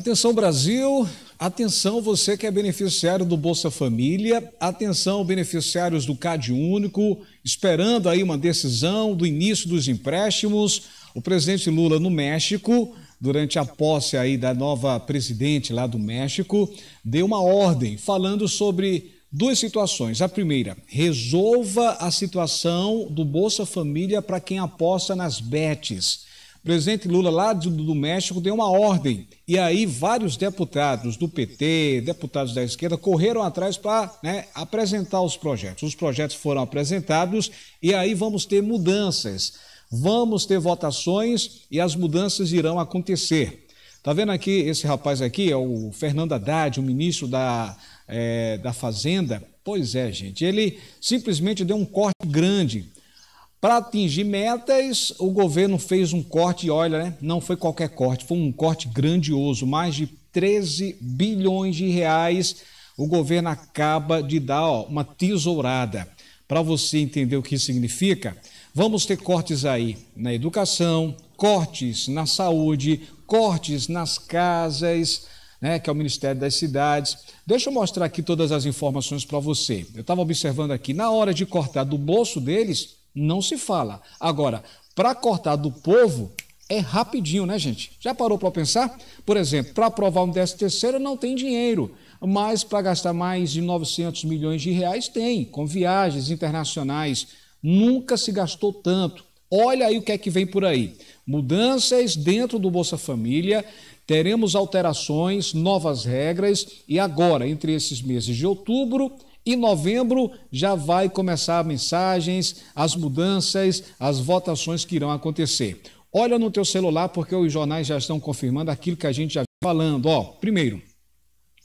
Atenção Brasil, atenção você que é beneficiário do Bolsa Família, atenção beneficiários do CAD Único, esperando aí uma decisão do início dos empréstimos. O presidente Lula no México, durante a posse aí da nova presidente lá do México, deu uma ordem falando sobre duas situações. A primeira, resolva a situação do Bolsa Família para quem aposta nas BETs. O presidente Lula, lá do, México, deu uma ordem. E aí, vários deputados do PT, deputados da esquerda, correram atrás para né, apresentar os projetos. Os projetos foram apresentados e aí vamos ter mudanças. Vamos ter votações e as mudanças irão acontecer. Tá vendo aqui, esse rapaz aqui é o Fernando Haddad, o ministro da, é, da Fazenda. Pois é, gente, ele simplesmente deu um corte grande para atingir metas, o governo fez um corte, e olha, né? não foi qualquer corte, foi um corte grandioso, mais de 13 bilhões de reais. O governo acaba de dar ó, uma tesourada. Para você entender o que significa, vamos ter cortes aí na educação, cortes na saúde, cortes nas casas, né, que é o Ministério das Cidades. Deixa eu mostrar aqui todas as informações para você. Eu estava observando aqui, na hora de cortar do bolso deles, não se fala. Agora, para cortar do povo é rapidinho, né, gente? Já parou para pensar? Por exemplo, para aprovar um 13 terceiro não tem dinheiro, mas para gastar mais de 900 milhões de reais tem, com viagens internacionais. Nunca se gastou tanto. Olha aí o que é que vem por aí. Mudanças dentro do Bolsa Família, teremos alterações, novas regras e agora, entre esses meses de outubro e novembro já vai começar mensagens, as mudanças, as votações que irão acontecer. Olha no teu celular porque os jornais já estão confirmando aquilo que a gente já falando, ó. Primeiro,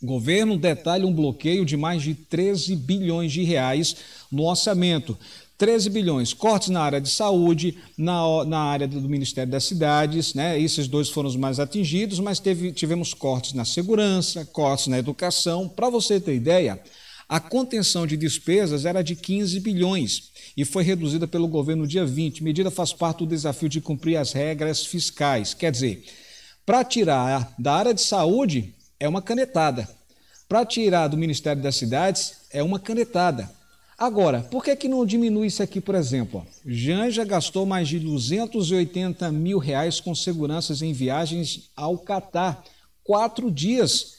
governo detalha um bloqueio de mais de 13 bilhões de reais no orçamento. 13 bilhões, cortes na área de saúde, na, na área do Ministério das Cidades, né? Esses dois foram os mais atingidos, mas teve, tivemos cortes na segurança, cortes na educação. Para você ter ideia, a contenção de despesas era de 15 bilhões e foi reduzida pelo governo no dia 20. Medida faz parte do desafio de cumprir as regras fiscais. Quer dizer, para tirar da área de saúde é uma canetada. Para tirar do Ministério das Cidades é uma canetada. Agora, por que, que não diminui isso aqui, por exemplo? Janja gastou mais de 280 mil reais com seguranças em viagens ao Catar. Quatro dias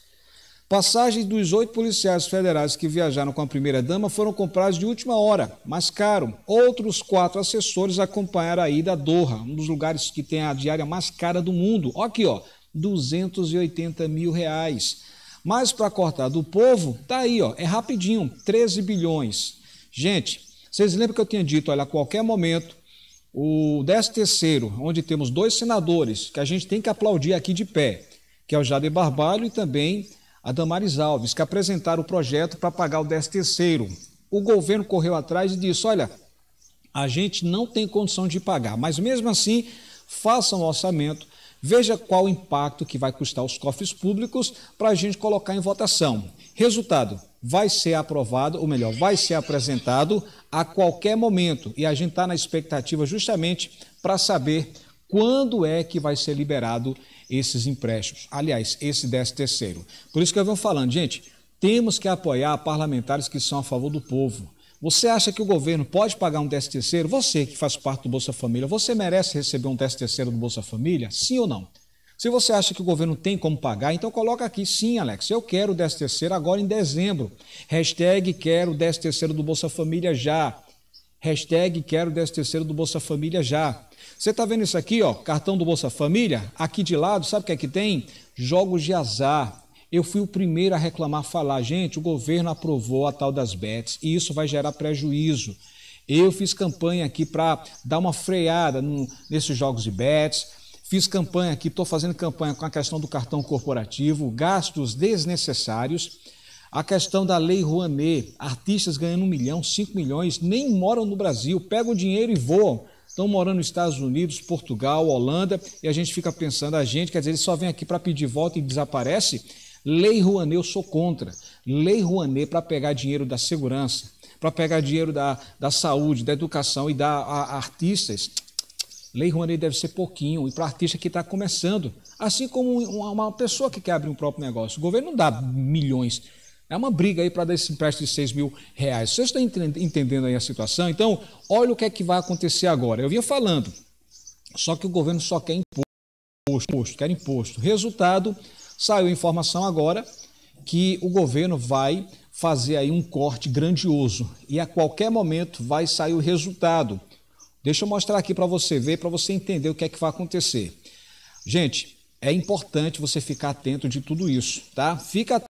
Passagens dos oito policiais federais que viajaram com a primeira-dama foram compradas de última hora, mas caro. Outros quatro assessores acompanharam a ida a Doha, um dos lugares que tem a diária mais cara do mundo. Olha aqui, ó, 280 mil reais. Mas para cortar do povo, tá aí, ó, é rapidinho, 13 bilhões. Gente, vocês lembram que eu tinha dito, olha, a qualquer momento, o 13º, onde temos dois senadores que a gente tem que aplaudir aqui de pé, que é o Jader Barbalho e também a Damares Alves, que apresentaram o projeto para pagar o 13 terceiro. O governo correu atrás e disse, olha, a gente não tem condição de pagar, mas mesmo assim, façam um orçamento, veja qual o impacto que vai custar os cofres públicos para a gente colocar em votação. Resultado, vai ser aprovado, ou melhor, vai ser apresentado a qualquer momento. E a gente está na expectativa justamente para saber quando é que vai ser liberado esses empréstimos. Aliás, esse 13 terceiro. Por isso que eu venho falando, gente, temos que apoiar parlamentares que são a favor do povo. Você acha que o governo pode pagar um 13 terceiro? Você que faz parte do Bolsa Família, você merece receber um 13 terceiro do Bolsa Família? Sim ou não? Se você acha que o governo tem como pagar, então coloca aqui, sim, Alex, eu quero o 13 terceiro agora em dezembro. Hashtag quero o 13 terceiro do Bolsa Família já. Hashtag quero o 13 terceiro do Bolsa Família já. Você está vendo isso aqui, ó, cartão do Bolsa Família? Aqui de lado, sabe o que é que tem? Jogos de azar. Eu fui o primeiro a reclamar, falar, gente, o governo aprovou a tal das bets e isso vai gerar prejuízo. Eu fiz campanha aqui para dar uma freada no, nesses jogos de bets. Fiz campanha aqui, estou fazendo campanha com a questão do cartão corporativo, gastos desnecessários. A questão da Lei Rouanet, artistas ganhando um milhão, cinco milhões, nem moram no Brasil, pegam o dinheiro e voam estão morando nos Estados Unidos, Portugal, Holanda, e a gente fica pensando, a gente, quer dizer, eles só vem aqui para pedir volta e desaparece? Lei Rouanet eu sou contra. Lei Rouanet para pegar dinheiro da segurança, para pegar dinheiro da, da saúde, da educação e dar a, artistas. Lei Rouanet deve ser pouquinho, e para artista que está começando. Assim como uma, pessoa que quer abrir um próprio negócio. O governo não dá milhões é uma briga aí para dar esse empréstimo de 6 mil reais. Vocês estão entendendo aí a situação? Então, olha o que é que vai acontecer agora. Eu vinha falando, só que o governo só quer imposto, quer imposto. Resultado, saiu a informação agora que o governo vai fazer aí um corte grandioso e a qualquer momento vai sair o resultado. Deixa eu mostrar aqui para você ver, para você entender o que é que vai acontecer. Gente, é importante você ficar atento de tudo isso, tá? Fica atento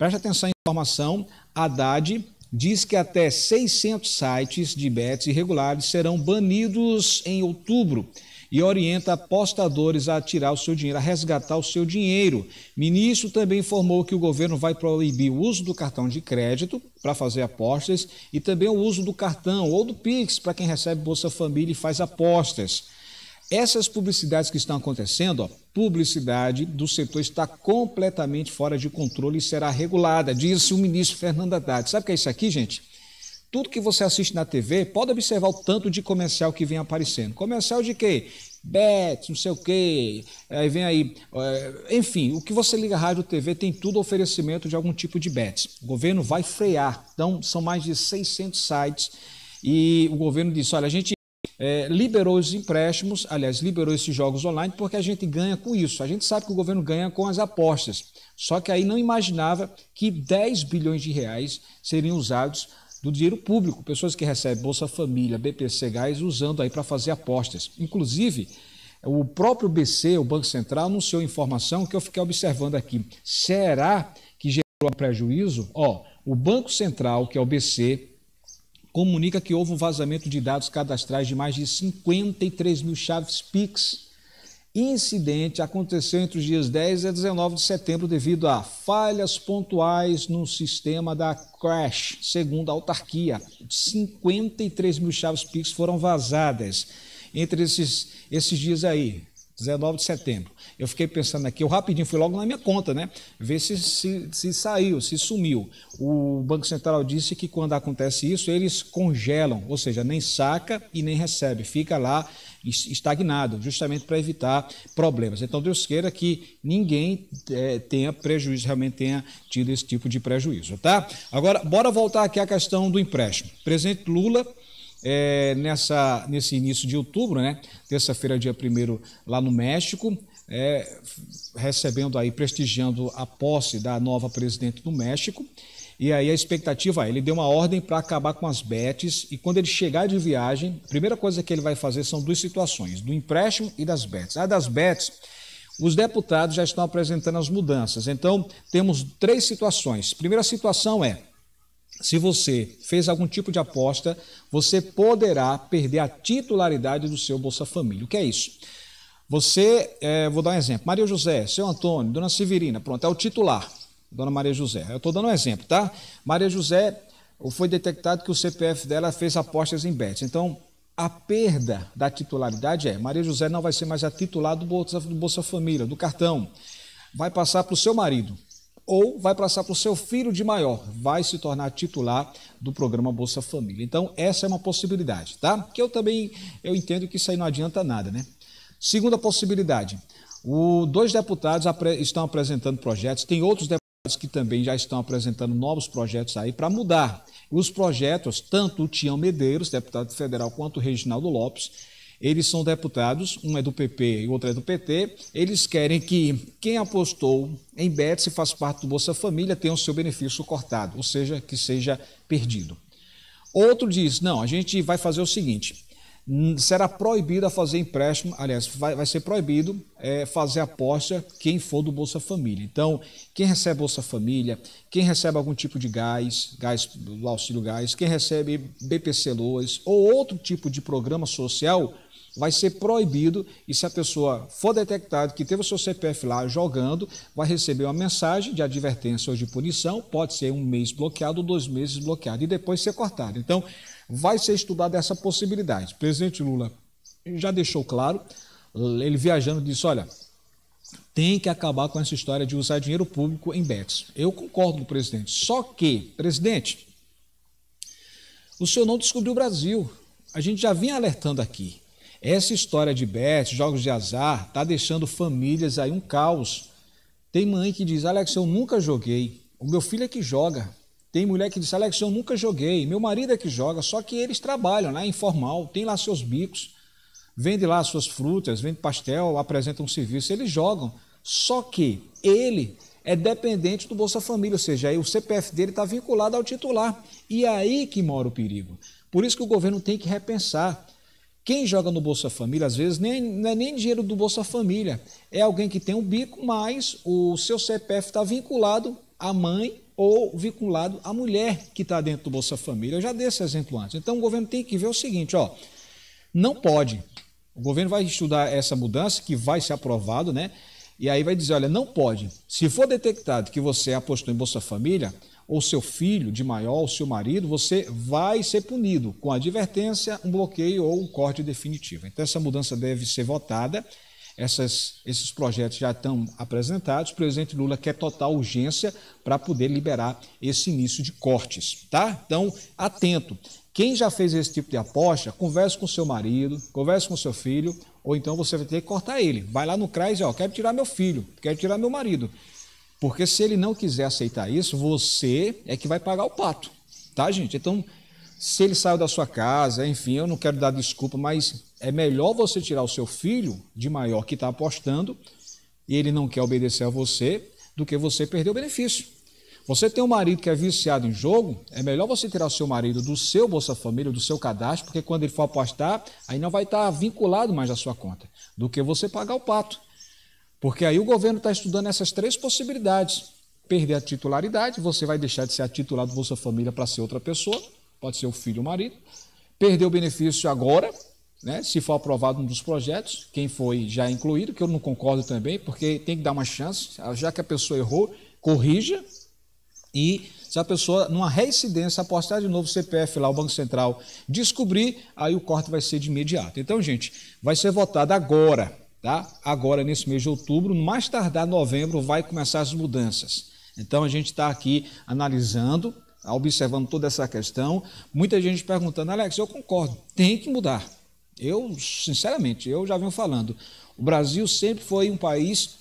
Preste atenção à informação. Haddad diz que até 600 sites de bets irregulares serão banidos em outubro e orienta apostadores a tirar o seu dinheiro, a resgatar o seu dinheiro. Ministro também informou que o governo vai proibir o uso do cartão de crédito para fazer apostas e também o uso do cartão ou do Pix para quem recebe Bolsa Família e faz apostas. Essas publicidades que estão acontecendo, publicidade do setor está completamente fora de controle e será regulada, disse o ministro Fernando Haddad. Sabe o que é isso aqui, gente? Tudo que você assiste na TV, pode observar o tanto de comercial que vem aparecendo. Comercial de quê? Bet, não sei o quê. Aí vem aí. Eh, enfim, o que você liga rádio TV tem tudo oferecimento de algum tipo de bet. O governo vai frear. Então, são mais de 600 sites. E o governo disse: olha, a gente é, liberou os empréstimos, aliás, liberou esses jogos online, porque a gente ganha com isso. A gente sabe que o governo ganha com as apostas. Só que aí não imaginava que 10 bilhões de reais seriam usados do dinheiro público, pessoas que recebem Bolsa Família, BPC Gás, usando aí para fazer apostas. Inclusive, o próprio BC, o Banco Central, anunciou informação que eu fiquei observando aqui. Será que gerou um prejuízo? Ó, o Banco Central, que é o BC, comunica que houve um vazamento de dados cadastrais de mais de 53 mil chaves PIX. Incidente aconteceu entre os dias 10 e 19 de setembro devido a falhas pontuais no sistema da Crash, segundo a autarquia. 53 mil chaves PIX foram vazadas entre esses, esses dias aí. 19 de setembro. Eu fiquei pensando aqui, eu rapidinho fui logo na minha conta, né? Ver se, se, se saiu, se sumiu. O Banco Central disse que quando acontece isso, eles congelam, ou seja, nem saca e nem recebe, fica lá estagnado, justamente para evitar problemas. Então, Deus queira que ninguém é, tenha prejuízo, realmente tenha tido esse tipo de prejuízo, tá? Agora, bora voltar aqui à questão do empréstimo. Presidente Lula é, nessa, nesse início de outubro, né? Terça-feira, dia 1 lá no México, é, recebendo aí, prestigiando a posse da nova presidente do México. E aí a expectativa é, ele deu uma ordem para acabar com as bets e quando ele chegar de viagem, a primeira coisa que ele vai fazer são duas situações, do empréstimo e das bets. A das bets, os deputados já estão apresentando as mudanças. Então, temos três situações. Primeira situação é se você fez algum tipo de aposta, você poderá perder a titularidade do seu Bolsa Família. O que é isso? Você, é, vou dar um exemplo: Maria José, seu Antônio, Dona Severina, pronto, é o titular, Dona Maria José. Eu estou dando um exemplo, tá? Maria José, foi detectado que o CPF dela fez apostas em bets. Então, a perda da titularidade é: Maria José não vai ser mais a titular do Bolsa, do Bolsa Família, do cartão. Vai passar para o seu marido ou vai passar para o seu filho de maior, vai se tornar titular do programa Bolsa Família. Então, essa é uma possibilidade, tá? Que eu também eu entendo que isso aí não adianta nada, né? Segunda possibilidade, o, dois deputados apre, estão apresentando projetos, tem outros deputados que também já estão apresentando novos projetos aí para mudar. Os projetos, tanto o Tião Medeiros, deputado federal, quanto o Reginaldo Lopes, eles são deputados, um é do PP e o outro é do PT. Eles querem que quem apostou em Betis e faz parte do Bolsa Família tenha o seu benefício cortado, ou seja, que seja perdido. Outro diz: não, a gente vai fazer o seguinte. Hum, será proibido a fazer empréstimo, aliás, vai, vai ser proibido é, fazer aposta quem for do Bolsa Família. Então, quem recebe Bolsa Família, quem recebe algum tipo de gás, gás do auxílio gás, quem recebe BPC Loas ou outro tipo de programa social, vai ser proibido e se a pessoa for detectada que teve o seu CPF lá jogando, vai receber uma mensagem de advertência ou de punição, pode ser um mês bloqueado, dois meses bloqueado e depois ser cortado. Então, vai ser estudada essa possibilidade. O presidente Lula já deixou claro, ele viajando disse, olha, tem que acabar com essa história de usar dinheiro público em bets. Eu concordo com o presidente, só que, presidente, o senhor não descobriu o Brasil. A gente já vinha alertando aqui. Essa história de bet, jogos de azar, está deixando famílias aí um caos. Tem mãe que diz: Alex, eu nunca joguei. O meu filho é que joga. Tem mulher que diz: Alex, eu nunca joguei. Meu marido é que joga. Só que eles trabalham, né? Informal, tem lá seus bicos, vende lá suas frutas, vende pastel, apresentam um serviço. Eles jogam. Só que ele é dependente do Bolsa Família, ou seja, aí o CPF dele está vinculado ao titular. E é aí que mora o perigo. Por isso que o governo tem que repensar. Quem joga no Bolsa Família, às vezes, nem, não é nem dinheiro do Bolsa Família. É alguém que tem um bico, mas o seu CPF está vinculado à mãe ou vinculado à mulher que está dentro do Bolsa Família. Eu já dei esse exemplo antes. Então, o governo tem que ver o seguinte, ó, não pode. O governo vai estudar essa mudança, que vai ser aprovado, né? E aí vai dizer, olha, não pode. Se for detectado que você apostou em Bolsa Família, ou seu filho de maior, ou seu marido, você vai ser punido com advertência, um bloqueio ou um corte definitivo. Então, essa mudança deve ser votada. Essas, esses projetos já estão apresentados. O presidente Lula quer total urgência para poder liberar esse início de cortes, tá? Então, atento. Quem já fez esse tipo de aposta, converse com seu marido, converse com seu filho, ou então você vai ter que cortar ele. Vai lá no CRAS e, ó, quero tirar meu filho, quero tirar meu marido. Porque se ele não quiser aceitar isso, você é que vai pagar o pato, tá, gente? Então, se ele saiu da sua casa, enfim, eu não quero dar desculpa, mas é melhor você tirar o seu filho de maior que está apostando e ele não quer obedecer a você do que você perder o benefício. Você tem um marido que é viciado em jogo, é melhor você tirar o seu marido do seu Bolsa Família, do seu cadastro, porque quando ele for apostar, aí não vai estar tá vinculado mais à sua conta, do que você pagar o pato. Porque aí o governo está estudando essas três possibilidades. Perder a titularidade, você vai deixar de ser a titular do Bolsa Família para ser outra pessoa, pode ser o filho ou o marido. Perder o benefício agora, né, se for aprovado um dos projetos, quem foi já incluído, que eu não concordo também, porque tem que dar uma chance, já que a pessoa errou, corrija. E se a pessoa, numa reincidência, apostar de novo o CPF lá, o Banco Central, descobrir, aí o corte vai ser de imediato. Então, gente, vai ser votado agora Tá? Agora, nesse mês de outubro, mais tardar novembro, vai começar as mudanças. Então, a gente está aqui analisando, observando toda essa questão. Muita gente perguntando, Alex, eu concordo, tem que mudar. Eu, sinceramente, eu já venho falando. O Brasil sempre foi um país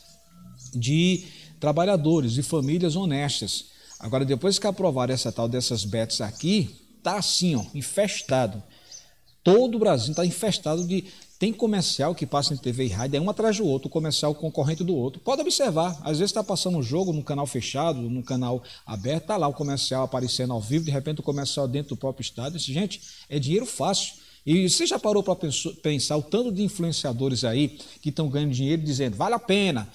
de trabalhadores e famílias honestas. Agora, depois que aprovaram essa tal dessas bets aqui, tá assim, ó, infestado. Todo o Brasil está infestado de tem comercial que passa em TV e rádio, é um atrás do outro, o comercial concorrente do outro. Pode observar, às vezes está passando um jogo num canal fechado, num canal aberto, está lá o comercial aparecendo ao vivo, de repente o comercial dentro do próprio estado. Isso, gente, é dinheiro fácil. E você já parou para pensar o tanto de influenciadores aí que estão ganhando dinheiro dizendo vale a pena,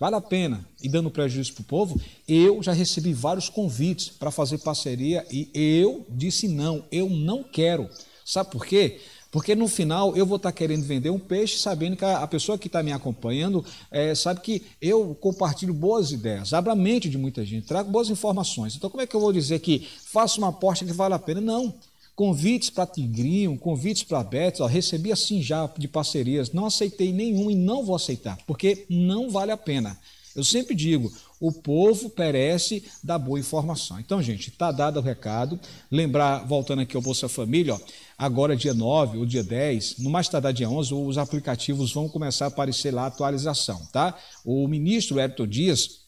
vale a pena e dando prejuízo para o povo? Eu já recebi vários convites para fazer parceria e eu disse não, eu não quero. Sabe por quê? Porque no final eu vou estar tá querendo vender um peixe sabendo que a pessoa que está me acompanhando é, sabe que eu compartilho boas ideias, abro a mente de muita gente, trago boas informações. Então como é que eu vou dizer que faço uma aposta que vale a pena? Não. Convites para Tigrinho, convites para Betis, ó, recebi assim já de parcerias, não aceitei nenhum e não vou aceitar, porque não vale a pena. Eu sempre digo, o povo perece da boa informação. Então, gente, está dado o recado. Lembrar, voltando aqui ao Bolsa Família, ó, agora é dia 9 ou dia 10, no mais tardar dia 11, os aplicativos vão começar a aparecer lá a atualização, tá? O ministro Herto Dias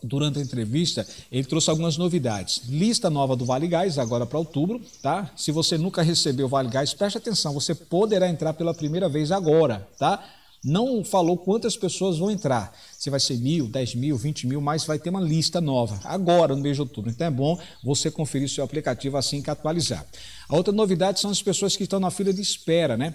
durante a entrevista, ele trouxe algumas novidades. Lista nova do Vale Gás, agora para outubro, tá? Se você nunca recebeu o Vale Gás, preste atenção, você poderá entrar pela primeira vez agora, tá? não falou quantas pessoas vão entrar. Se vai ser mil, dez mil, vinte mil, mas vai ter uma lista nova agora no mês de outubro. Então é bom você conferir seu aplicativo assim que atualizar. A outra novidade são as pessoas que estão na fila de espera, né?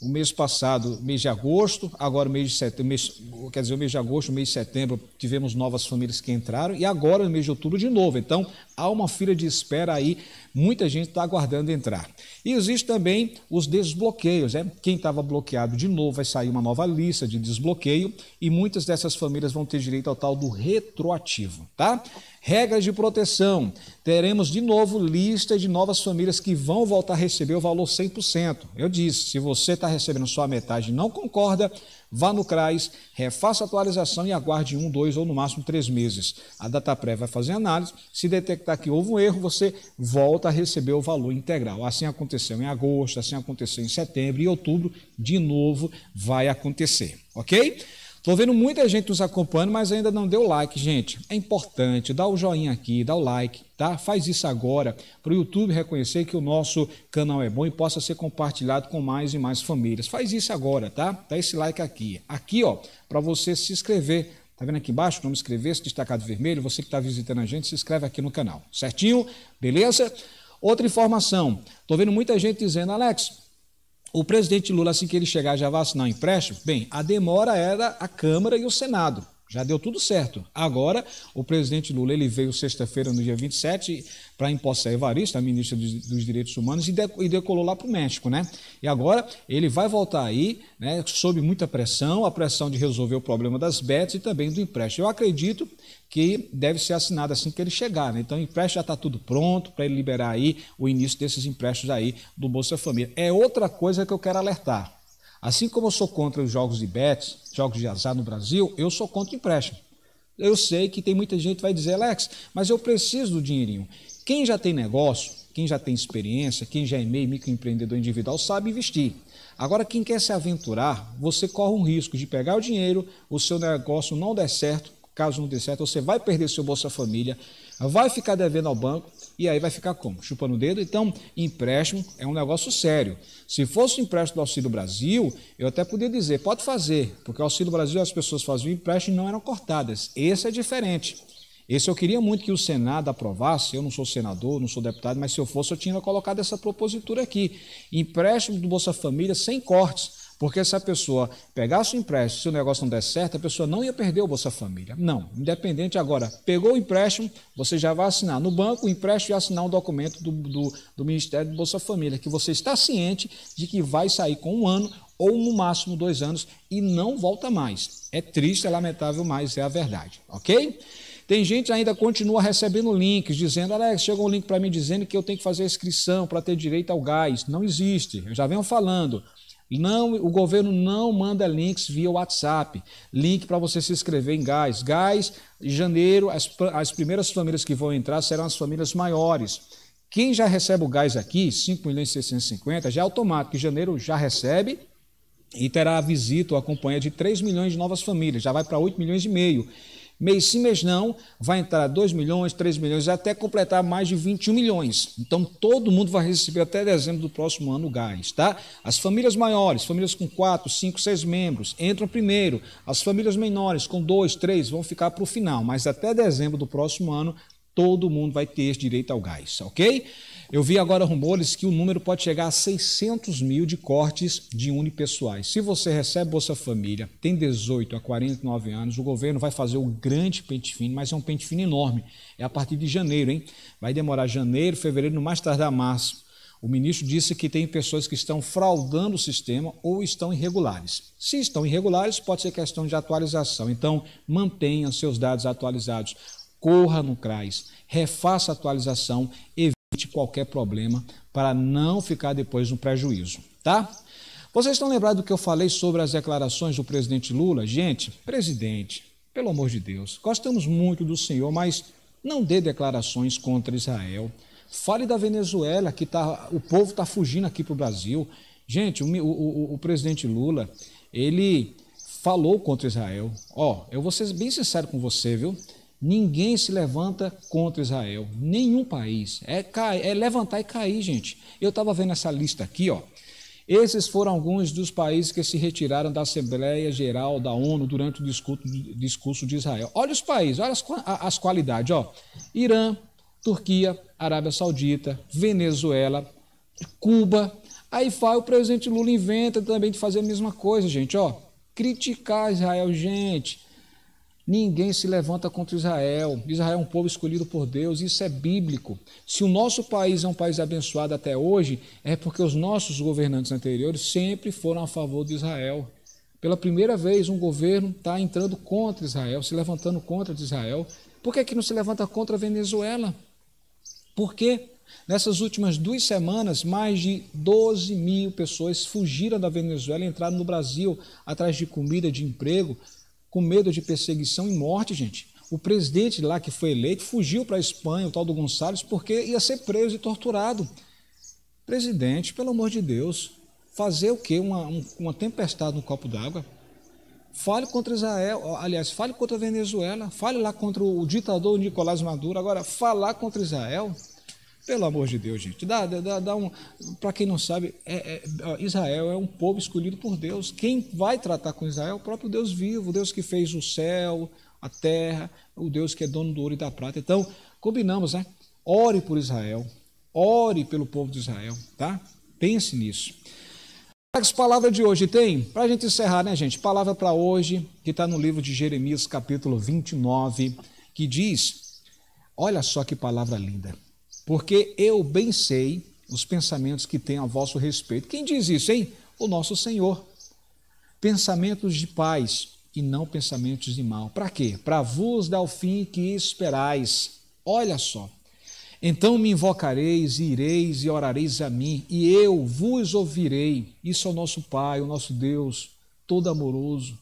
o mês passado, mês de agosto, agora o mês de setembro, mês, quer dizer, o mês de agosto, o mês de setembro, tivemos novas famílias que entraram e agora no mês de outubro de novo. Então, há uma fila de espera aí, muita gente está aguardando entrar. E existe também os desbloqueios, né? Quem estava bloqueado de novo, vai sair uma nova lista de desbloqueio e muitas dessas famílias vão ter direito ao tal do retroativo, tá? Regras de proteção. Teremos de novo lista de novas famílias que vão voltar a receber o valor 100%. Eu disse, se você está recebendo só a metade e não concorda, vá no CRAS, refaça a atualização e aguarde um, dois ou no máximo três meses. A DataPré vai fazer análise. Se detectar que houve um erro, você volta a receber o valor integral. Assim aconteceu em agosto, assim aconteceu em setembro e outubro, de novo vai acontecer. Ok? Estou vendo muita gente nos acompanhando, mas ainda não deu like, gente. É importante, dá o joinha aqui, dá o like, tá? Faz isso agora para o YouTube reconhecer que o nosso canal é bom e possa ser compartilhado com mais e mais famílias. Faz isso agora, tá? Dá esse like aqui. Aqui, ó, para você se inscrever. Tá vendo aqui embaixo o nome inscrever-se, destacado vermelho. Você que está visitando a gente, se inscreve aqui no canal, certinho? Beleza? Outra informação. Estou vendo muita gente dizendo, Alex, o presidente Lula, assim que ele chegar, já vai assinar o um empréstimo? Bem, a demora era a Câmara e o Senado. Já deu tudo certo. Agora, o presidente Lula ele veio sexta-feira, no dia 27, para empossar Evaristo, a ministra dos, dos Direitos Humanos, e, de, e decolou lá para o México. Né? E agora ele vai voltar aí, né, sob muita pressão, a pressão de resolver o problema das BETs e também do empréstimo. Eu acredito que deve ser assinado assim que ele chegar. Né? Então, o empréstimo já está tudo pronto para ele liberar aí o início desses empréstimos aí do Bolsa Família. É outra coisa que eu quero alertar. Assim como eu sou contra os jogos de bets, jogos de azar no Brasil, eu sou contra o empréstimo. Eu sei que tem muita gente que vai dizer, Alex, mas eu preciso do dinheirinho. Quem já tem negócio, quem já tem experiência, quem já é meio microempreendedor individual, sabe investir. Agora, quem quer se aventurar, você corre um risco de pegar o dinheiro, o seu negócio não der certo, caso não dê certo, você vai perder seu Bolsa Família, vai ficar devendo ao banco e aí vai ficar como? Chupando o dedo? Então, empréstimo é um negócio sério. Se fosse um empréstimo do Auxílio Brasil, eu até poderia dizer, pode fazer, porque o Auxílio Brasil as pessoas faziam empréstimo e não eram cortadas. Esse é diferente. Esse eu queria muito que o Senado aprovasse. Eu não sou senador, não sou deputado, mas se eu fosse, eu tinha colocado essa propositura aqui. Empréstimo do Bolsa Família sem cortes. Porque se a pessoa pegasse o empréstimo, se o negócio não der certo, a pessoa não ia perder o Bolsa Família. Não, independente agora, pegou o empréstimo, você já vai assinar no banco o empréstimo e assinar um documento do, do, do Ministério do Bolsa Família, que você está ciente de que vai sair com um ano ou no máximo dois anos e não volta mais. É triste, é lamentável, mas é a verdade, ok? Tem gente ainda continua recebendo links dizendo, Alex, chegou um link para mim dizendo que eu tenho que fazer a inscrição para ter direito ao gás. Não existe. Eu já venho falando. Não, o governo não manda links via WhatsApp. Link para você se inscrever em gás. Gás, em janeiro, as, as primeiras famílias que vão entrar serão as famílias maiores. Quem já recebe o gás aqui, 5 milhões e 650, já é automático. Em janeiro já recebe e terá a visita ou a companhia de 3 milhões de novas famílias. Já vai para 8 milhões e meio. Mês sim, mês não, vai entrar 2 milhões, 3 milhões, até completar mais de 21 milhões. Então, todo mundo vai receber até dezembro do próximo ano o gás, tá? As famílias maiores, famílias com 4, 5, 6 membros, entram primeiro. As famílias menores, com 2, 3, vão ficar para o final. Mas até dezembro do próximo ano, todo mundo vai ter direito ao gás, ok? Eu vi agora rumores que o número pode chegar a 600 mil de cortes de unipessoais. Se você recebe Bolsa Família, tem 18 a 49 anos, o governo vai fazer o grande pente fino, mas é um pente fino enorme. É a partir de janeiro, hein? Vai demorar janeiro, fevereiro, no mais tardar março. O ministro disse que tem pessoas que estão fraudando o sistema ou estão irregulares. Se estão irregulares, pode ser questão de atualização. Então, mantenha seus dados atualizados. Corra no CRAS, refaça a atualização, de qualquer problema para não ficar depois no prejuízo, tá? Vocês estão lembrados do que eu falei sobre as declarações do presidente Lula? Gente, presidente, pelo amor de Deus, gostamos muito do senhor, mas não dê declarações contra Israel. Fale da Venezuela, que tá, o povo está fugindo aqui para o Brasil. Gente, o, o, o, presidente Lula, ele falou contra Israel. Ó, eu vou ser bem sincero com você, viu? Ninguém se levanta contra Israel, nenhum país. É, cair, é levantar e cair, gente. Eu estava vendo essa lista aqui, ó. Esses foram alguns dos países que se retiraram da Assembleia Geral da ONU durante o discurso de Israel. Olha os países, olha as, as qualidades, ó. Irã, Turquia, Arábia Saudita, Venezuela, Cuba. Aí vai o presidente Lula inventa também de fazer a mesma coisa, gente, ó. Criticar Israel, gente. Ninguém se levanta contra Israel. Israel é um povo escolhido por Deus, isso é bíblico. Se o nosso país é um país abençoado até hoje, é porque os nossos governantes anteriores sempre foram a favor de Israel. Pela primeira vez, um governo está entrando contra Israel, se levantando contra Israel. Por que, é que não se levanta contra a Venezuela? Por quê? Nessas últimas duas semanas, mais de 12 mil pessoas fugiram da Venezuela e entraram no Brasil atrás de comida, de emprego, com medo de perseguição e morte, gente. O presidente lá que foi eleito fugiu para a Espanha, o tal do Gonçalves, porque ia ser preso e torturado. Presidente, pelo amor de Deus, fazer o quê? Uma, uma tempestade no copo d'água? Fale contra Israel, aliás, fale contra a Venezuela, fale lá contra o ditador Nicolás Maduro. Agora, falar contra Israel, pelo amor de Deus, gente. Dá, dá, dá um. Para quem não sabe, é, é, Israel é um povo escolhido por Deus. Quem vai tratar com Israel é o próprio Deus vivo, o Deus que fez o céu, a terra, o Deus que é dono do ouro e da prata. Então, combinamos, né? Ore por Israel, ore pelo povo de Israel, tá? Pense nisso. As palavras de hoje tem? Para a gente encerrar, né, gente? Palavra para hoje, que está no livro de Jeremias, capítulo 29, que diz: Olha só que palavra linda porque eu bem sei os pensamentos que tenho a vosso respeito. Quem diz isso, hein? O nosso Senhor. Pensamentos de paz e não pensamentos de mal. Para quê? Para vos dar o fim que esperais. Olha só. Então me invocareis, e ireis e orareis a mim, e eu vos ouvirei. Isso é o nosso Pai, o nosso Deus, todo amoroso,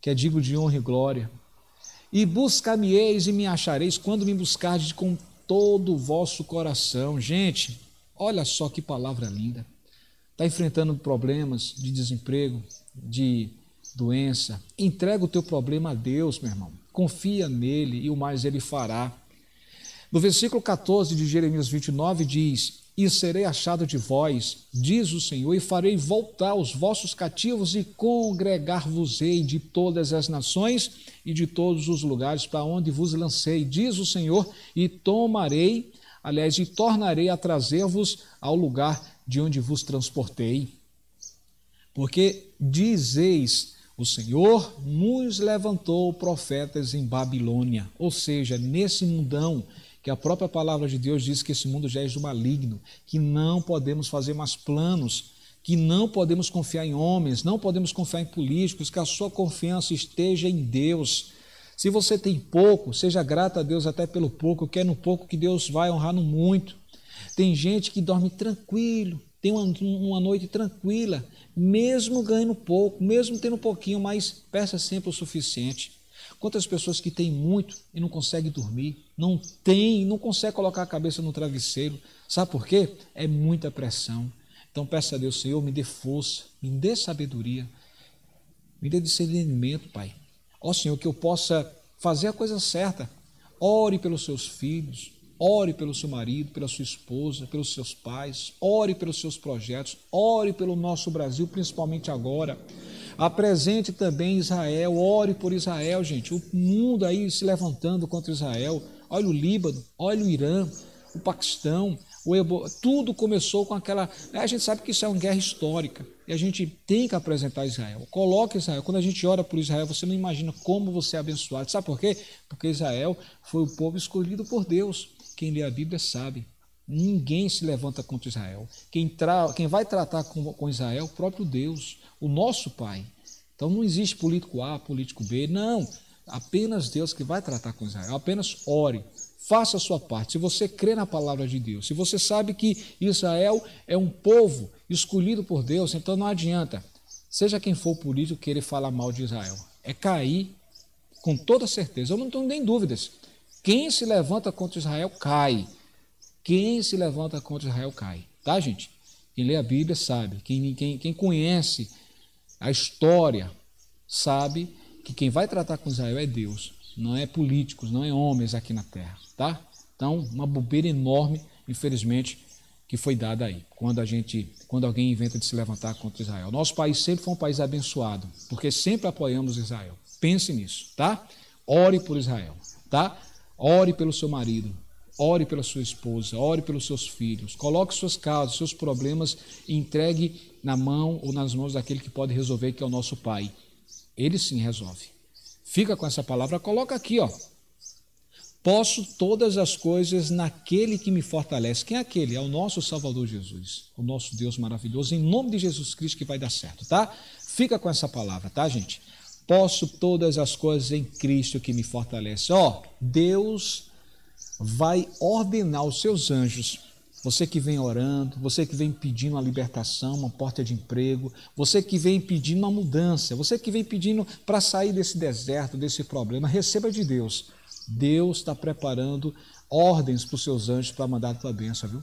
que é digo de honra e glória. E busca me eis e me achareis quando me buscardes com todo o vosso coração. Gente, olha só que palavra linda. Está enfrentando problemas de desemprego, de doença. Entrega o teu problema a Deus, meu irmão. Confia nele e o mais ele fará. No versículo 14 de Jeremias 29 diz: e serei achado de vós, diz o Senhor, e farei voltar os vossos cativos e congregar-vos-ei de todas as nações e de todos os lugares para onde vos lancei, diz o Senhor, e tomarei, aliás, e tornarei a trazer-vos ao lugar de onde vos transportei. Porque dizeis, o Senhor nos levantou profetas em Babilônia, ou seja, nesse mundão que a própria palavra de Deus diz que esse mundo já é do maligno, que não podemos fazer mais planos, que não podemos confiar em homens, não podemos confiar em políticos, que a sua confiança esteja em Deus. Se você tem pouco, seja grato a Deus até pelo pouco, que é no pouco que Deus vai honrar no muito. Tem gente que dorme tranquilo, tem uma, uma noite tranquila, mesmo ganhando pouco, mesmo tendo pouquinho, mas peça sempre o suficiente. Quantas pessoas que têm muito e não conseguem dormir, não tem, não consegue colocar a cabeça no travesseiro. Sabe por quê? É muita pressão. Então peça a Deus, Senhor, me dê força, me dê sabedoria, me dê discernimento, Pai. Ó Senhor, que eu possa fazer a coisa certa. Ore pelos seus filhos, ore pelo seu marido, pela sua esposa, pelos seus pais, ore pelos seus projetos, ore pelo nosso Brasil, principalmente agora. Apresente também Israel, ore por Israel, gente. O mundo aí se levantando contra Israel. Olha o Líbano, olha o Irã, o Paquistão, o Ebo... tudo começou com aquela. Né, a gente sabe que isso é uma guerra histórica e a gente tem que apresentar Israel. Coloque Israel. Quando a gente ora por Israel, você não imagina como você é abençoado. Sabe por quê? Porque Israel foi o povo escolhido por Deus. Quem lê a Bíblia sabe. Ninguém se levanta contra Israel. Quem, tra... Quem vai tratar com, com Israel é o próprio Deus o nosso Pai. Então não existe político A, político B, não. Apenas Deus que vai tratar com Israel. Apenas ore, faça a sua parte. Se você crê na palavra de Deus, se você sabe que Israel é um povo escolhido por Deus, então não adianta, seja quem for político, querer falar mal de Israel. É cair com toda certeza. Eu não tenho nem dúvidas. Quem se levanta contra Israel cai. Quem se levanta contra Israel cai. Tá, gente? Quem lê a Bíblia sabe. Quem, quem, quem conhece a história sabe que quem vai tratar com Israel é Deus, não é políticos, não é homens aqui na terra, tá? Então, uma bobeira enorme, infelizmente, que foi dada aí, quando a gente, quando alguém inventa de se levantar contra Israel. Nosso país sempre foi um país abençoado, porque sempre apoiamos Israel. Pense nisso, tá? Ore por Israel, tá? Ore pelo seu marido, Ore pela sua esposa, ore pelos seus filhos, coloque suas causas, seus problemas e entregue na mão ou nas mãos daquele que pode resolver, que é o nosso Pai. Ele sim resolve. Fica com essa palavra, coloca aqui, ó. Posso todas as coisas naquele que me fortalece. Quem é aquele? É o nosso Salvador Jesus, o nosso Deus maravilhoso, em nome de Jesus Cristo que vai dar certo, tá? Fica com essa palavra, tá, gente? Posso todas as coisas em Cristo que me fortalece. Ó, Deus vai ordenar os seus anjos. Você que vem orando, você que vem pedindo a libertação, uma porta de emprego, você que vem pedindo uma mudança, você que vem pedindo para sair desse deserto, desse problema, receba de Deus. Deus está preparando ordens para os seus anjos para mandar a tua bênção, viu?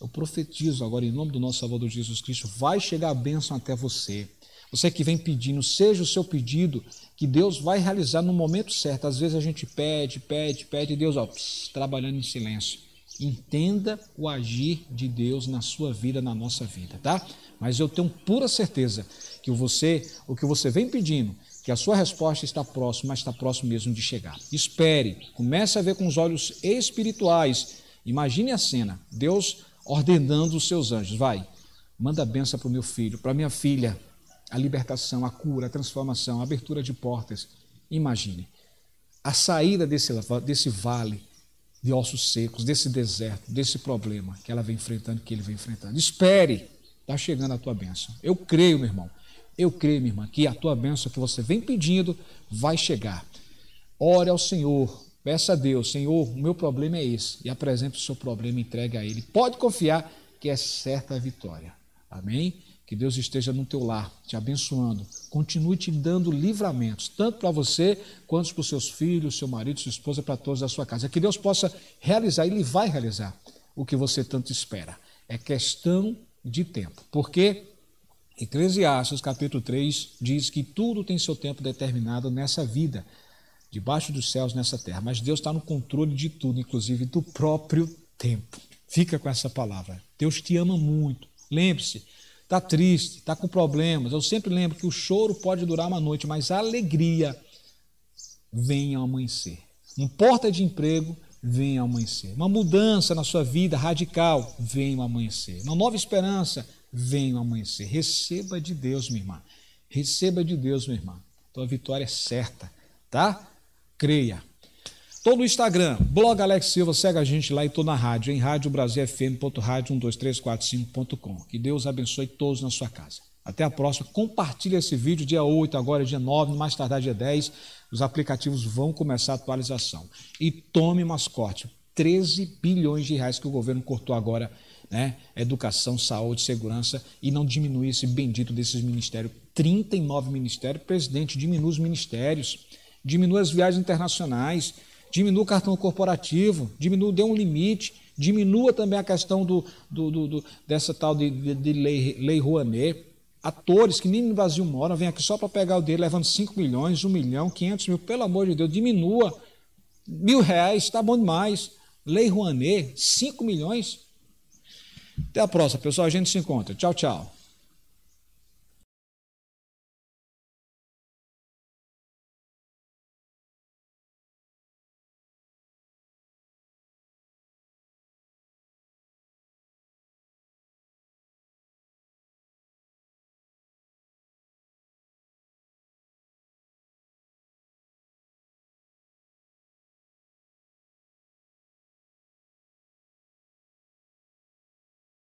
Eu profetizo agora em nome do nosso Salvador Jesus Cristo, vai chegar a bênção até você. Você que vem pedindo, seja o seu pedido que Deus vai realizar no momento certo. Às vezes a gente pede, pede, pede, e Deus, ó, pss, trabalhando em silêncio. Entenda o agir de Deus na sua vida, na nossa vida, tá? Mas eu tenho pura certeza que você, o que você vem pedindo, que a sua resposta está próxima, está próximo mesmo de chegar. Espere, comece a ver com os olhos espirituais. Imagine a cena, Deus ordenando os seus anjos, vai, manda a benção para o meu filho, para minha filha, a libertação, a cura, a transformação, a abertura de portas. Imagine a saída desse, desse vale de ossos secos, desse deserto, desse problema que ela vem enfrentando, que ele vem enfrentando. Espere, está chegando a tua bênção. Eu creio, meu irmão. Eu creio, minha irmã, que a tua bênção que você vem pedindo vai chegar. Ore ao Senhor, peça a Deus, Senhor, o meu problema é esse. E apresente o seu problema, e entregue a Ele. Pode confiar que é certa a vitória. Amém? Que Deus esteja no teu lar, te abençoando. Continue te dando livramentos, tanto para você quanto para os seus filhos, seu marido, sua esposa, para todos da sua casa. Que Deus possa realizar, Ele vai realizar o que você tanto espera. É questão de tempo. Porque Eclesiastes capítulo 3 diz que tudo tem seu tempo determinado nessa vida, debaixo dos céus, nessa terra. Mas Deus está no controle de tudo, inclusive do próprio tempo. Fica com essa palavra. Deus te ama muito. Lembre-se, está triste, está com problemas. Eu sempre lembro que o choro pode durar uma noite, mas a alegria vem ao amanhecer. Um porta de emprego vem ao amanhecer. Uma mudança na sua vida radical vem ao amanhecer. Uma nova esperança vem ao amanhecer. Receba de Deus, minha irmã. Receba de Deus, minha irmã. Tua vitória é certa, tá? Creia. Tô no Instagram, blog Alex Silva, segue a gente lá e tô na rádio, em radiobrasilfm.radio12345.com. Que Deus abençoe todos na sua casa. Até a próxima. Compartilhe esse vídeo dia 8, agora é dia 9, mais tardar dia 10. Os aplicativos vão começar a atualização. E tome mascote, 13 bilhões de reais que o governo cortou agora, né? Educação, saúde, segurança e não diminui esse bendito desses ministérios. 39 ministérios, presidente, diminui os ministérios, diminui as viagens internacionais diminua o cartão corporativo, diminua, dê um limite, diminua também a questão do, do, do, do dessa tal de, de, de, lei, lei Rouanet. Atores que nem no Brasil moram, vêm aqui só para pegar o dele, levando 5 milhões, 1 milhão, 500 mil, pelo amor de Deus, diminua. Mil reais, está bom demais. Lei Rouanet, 5 milhões. Até a próxima, pessoal. A gente se encontra. Tchau, tchau.